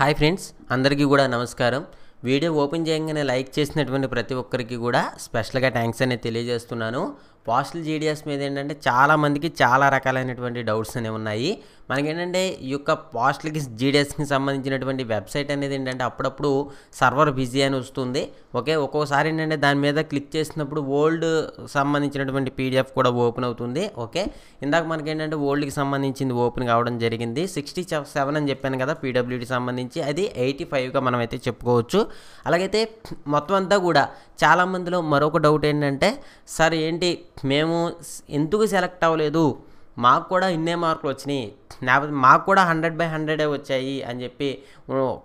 hi friends అందరికీ కూడా నమస్కారం వీడియో ఓపెన్ చేయగానే లైక్ చేసినటువంటి ప్రతి ఒక్కరికి కూడా స్పెషల్గా థ్యాంక్స్ అనేది తెలియజేస్తున్నాను పోస్టల్ జీడిఎస్ మీద ఏంటంటే చాలామందికి చాలా రకాలైనటువంటి డౌట్స్ అనేవి ఉన్నాయి మనకేంటంటే ఈ యొక్క పోస్టల్కి జీడిఎస్కి సంబంధించినటువంటి వెబ్సైట్ అనేది ఏంటంటే అప్పుడప్పుడు సర్వర్ బిజీ అని వస్తుంది ఓకే ఒక్కోసారి ఏంటంటే దాని మీద క్లిక్ చేసినప్పుడు ఓల్డ్ సంబంధించినటువంటి పీడిఎఫ్ కూడా ఓపెన్ అవుతుంది ఓకే ఇందాక మనకేంటంటే ఓల్డ్కి సంబంధించింది ఓపెన్ కావడం జరిగింది సిక్స్టీ సెవెన్ అని చెప్పాను కదా పీడబ్ల్యూడి సంబంధించి అది ఎయిటీ ఫైవ్గా మనమైతే చెప్పుకోవచ్చు అలాగైతే మొత్తం అంతా కూడా చాలామందిలో మరొక డౌట్ ఏంటంటే సార్ ఏంటి మేము ఎందుకు సెలెక్ట్ అవ్వలేదు మాకు కూడా ఇన్నే మార్కులు వచ్చినాయి లేకపోతే మాకు కూడా హండ్రెడ్ బై హండ్రెడే వచ్చాయి అని చెప్పి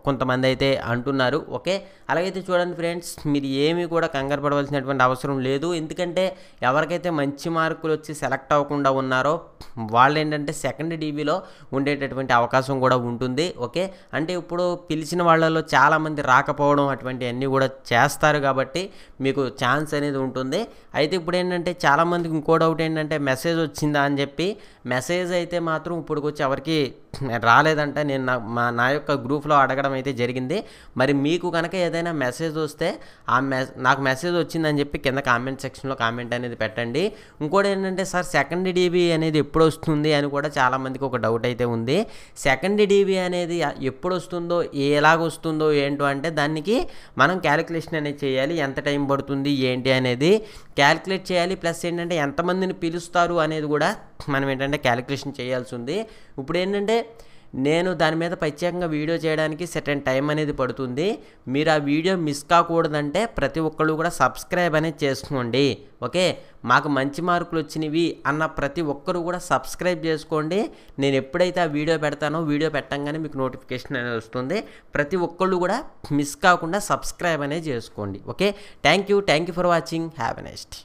కొంతమంది అయితే అంటున్నారు ఓకే అలాగైతే చూడండి ఫ్రెండ్స్ మీరు ఏమీ కూడా కంగారు పడవలసినటువంటి అవసరం లేదు ఎందుకంటే ఎవరికైతే మంచి మార్కులు వచ్చి సెలెక్ట్ అవ్వకుండా ఉన్నారో వాళ్ళు ఏంటంటే సెకండ్ డీబీలో ఉండేటటువంటి అవకాశం కూడా ఉంటుంది ఓకే అంటే ఇప్పుడు పిలిచిన వాళ్ళలో చాలామంది రాకపోవడం అటువంటివన్నీ కూడా చేస్తారు కాబట్టి మీకు ఛాన్స్ అనేది ఉంటుంది అయితే ఇప్పుడు ఏంటంటే చాలామందికి ఇంకో డౌట్ ఏంటంటే మెసేజ్ వచ్చిందా అని చెప్పి మెసేజ్ అయితే మాత్రం ఇప్పుడు వచ్చి ఎవరికి రాలేదంటే నేను నా మా నా యొక్క గ్రూప్లో అడగడం అయితే జరిగింది మరి మీకు కనుక ఏదైనా మెసేజ్ వస్తే ఆ మెస్ నాకు మెసేజ్ వచ్చిందని చెప్పి కింద కామెంట్ సెక్షన్లో కామెంట్ అనేది పెట్టండి ఇంకోటి ఏంటంటే సార్ సెకండ్ డీబీ అనేది ఎప్పుడు వస్తుంది అని కూడా చాలామందికి ఒక డౌట్ అయితే ఉంది సెకండ్ డీబీ అనేది ఎప్పుడు వస్తుందో ఎలాగొస్తుందో ఏంటో అంటే దానికి మనం క్యాలిక్యులేషన్ అనేది చేయాలి ఎంత టైం పడుతుంది ఏంటి అనేది క్యాలిక్యులేట్ చేయాలి ప్లస్ ఏంటంటే ఎంతమందిని పిలుస్తారు అనేది కూడా మనం ఏంటంటే క్యాలిక్యులేషన్ చేయాల్సి ఉంది ఇప్పుడు ఏంటంటే నేను దాని మీద ప్రత్యేకంగా వీడియో చేయడానికి సెటన్ టైం అనేది పడుతుంది మీరు ఆ వీడియో మిస్ కాకూడదంటే ప్రతి ఒక్కళ్ళు కూడా సబ్స్క్రైబ్ అనేది చేసుకోండి ఓకే మాకు మంచి మార్కులు వచ్చినవి అన్న ప్రతి ఒక్కరు కూడా సబ్స్క్రైబ్ చేసుకోండి నేను ఎప్పుడైతే ఆ వీడియో పెడతానో వీడియో పెట్టంగానే మీకు నోటిఫికేషన్ అనేది వస్తుంది ప్రతి ఒక్కళ్ళు కూడా మిస్ కాకుండా సబ్స్క్రైబ్ అనేది చేసుకోండి okay thank you thank you for watching have next